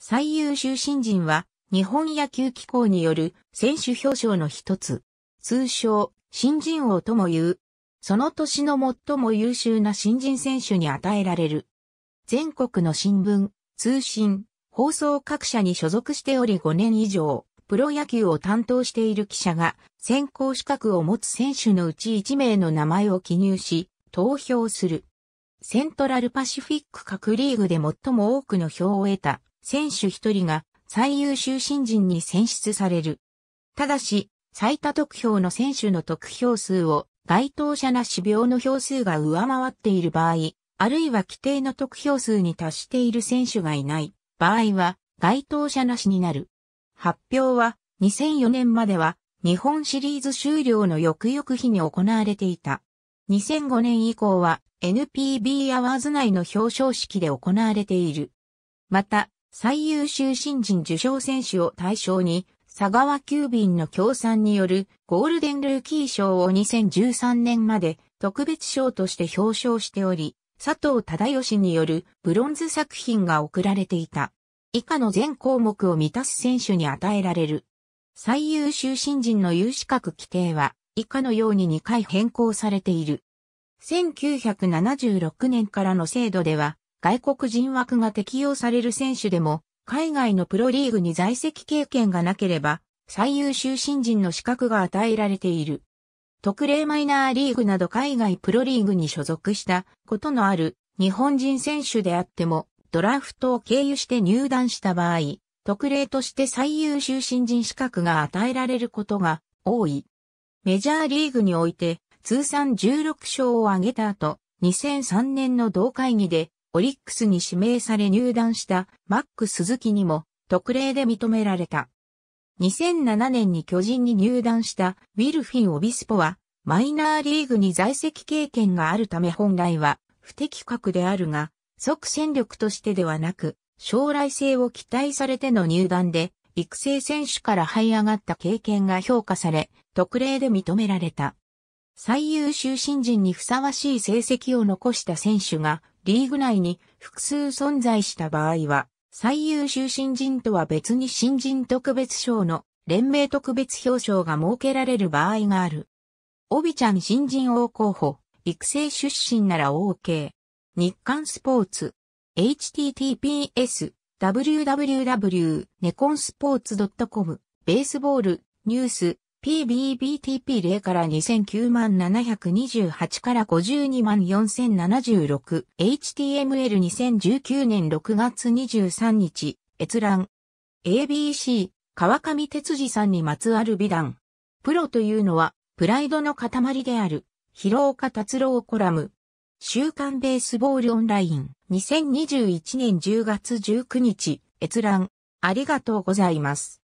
最優秀新人は、日本野球機構による選手表彰の一つ、通称、新人王とも言う。その年の最も優秀な新人選手に与えられる。全国の新聞、通信、放送各社に所属しており5年以上、プロ野球を担当している記者が、選考資格を持つ選手のうち1名の名前を記入し、投票する。セントラルパシフィック各リーグで最も多くの票を得た選手1人が最優秀新人に選出される。ただし、最多得票の選手の得票数を該当者なし病の票数が上回っている場合、あるいは規定の得票数に達している選手がいない場合は、該当者なしになる。発表は2004年までは日本シリーズ終了の翌々日に行われていた。2005年以降は NPB アワーズ内の表彰式で行われている。また、最優秀新人受賞選手を対象に、佐川急便の協賛によるゴールデンルーキー賞を2013年まで特別賞として表彰しており、佐藤忠義によるブロンズ作品が贈られていた。以下の全項目を満たす選手に与えられる。最優秀新人の有資格規定は以下のように2回変更されている。1976年からの制度では、外国人枠が適用される選手でも、海外のプロリーグに在籍経験がなければ、最優秀新人の資格が与えられている。特例マイナーリーグなど海外プロリーグに所属したことのある日本人選手であっても、ドラフトを経由して入団した場合、特例として最優秀新人資格が与えられることが多い。メジャーリーグにおいて通算16勝を挙げた後、2003年の同会議でオリックスに指名され入団したマック・ス鈴木にも特例で認められた。2007年に巨人に入団したウィルフィン・オビスポはマイナーリーグに在籍経験があるため本来は不適格であるが、即戦力としてではなく、将来性を期待されての入団で、育成選手から這い上がった経験が評価され、特例で認められた。最優秀新人にふさわしい成績を残した選手がリーグ内に複数存在した場合は、最優秀新人とは別に新人特別賞の連盟特別表彰が設けられる場合がある。オビちゃん新人王候補、育成出身なら OK。日刊スポーツ、https、www.neconsports.com、ベースボール、ニュース、PBBTP0 から2009万728から52万4076 HTML2019 年6月23日閲覧 ABC 川上哲司さんにまつわる美談プロというのはプライドの塊である広岡達郎コラム週刊ベースボールオンライン2021年10月19日閲覧ありがとうございます